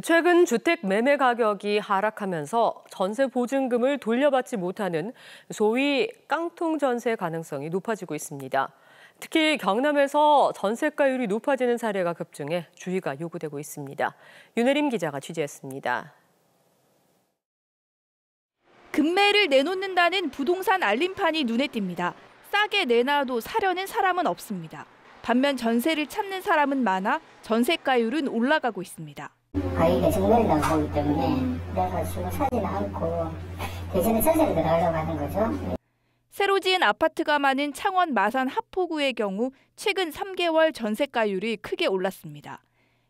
최근 주택 매매 가격이 하락하면서 전세 보증금을 돌려받지 못하는 소위 깡통 전세 가능성이 높아지고 있습니다. 특히 경남에서 전세가율이 높아지는 사례가 급증해 주의가 요구되고 있습니다. 윤혜림 기자가 취재했습니다. 금매를 내놓는다는 부동산 알림판이 눈에 띕니다. 싸게 내놔도 사려는 사람은 없습니다. 반면 전세를 찾는 사람은 많아 전세가율은 올라가고 있습니다. 아이가 정렬이 나올 거기 때문에 그래 지금 사지 않고 대신에 전세를 들어가려고 하는 거죠. 새로 지은 아파트가 많은 창원 마산 합포구의 경우 최근 3개월 전세가율이 크게 올랐습니다.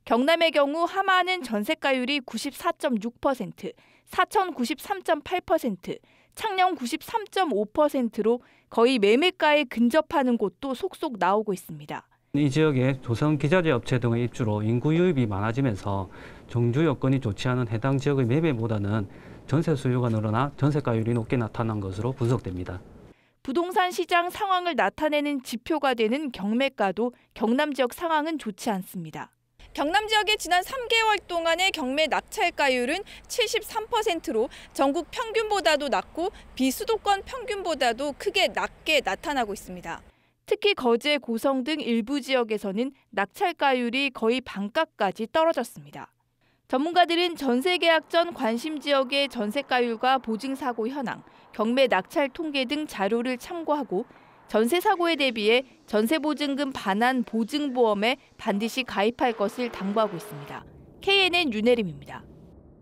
경남의 경우 하마는 전세가율이 94.6%, 사천 93.8%, 창녕 93.5%로 거의 매매가에 근접하는 곳도 속속 나오고 있습니다. 이 지역에 조선 기자재 업체 등의 입주로 인구 유입이 많아지면서 정주 여건이 좋지 않은 해당 지역의 매매보다는 전세 수요가 늘어나 전세가율이 높게 나타난 것으로 분석됩니다. 부동산 시장 상황을 나타내는 지표가 되는 경매가도 경남 지역 상황은 좋지 않습니다. 경남 지역의 지난 3개월 동안의 경매 낙찰가율은 73%로 전국 평균보다도 낮고 비수도권 평균보다도 크게 낮게 나타나고 있습니다. 특히 거제 고성 등 일부 지역에서는 낙찰가율이 거의 반값까지 떨어졌습니다. 전문가들은 전세 계약 전 관심 지역의 전세가율과 보증 사고 현황, 경매 낙찰 통계 등 자료를 참고하고 전세 사고에 대비해 전세 보증금 반환 보증 보험에 반드시 가입할 것을 당부하고 있습니다. KNN 윤혜림입니다.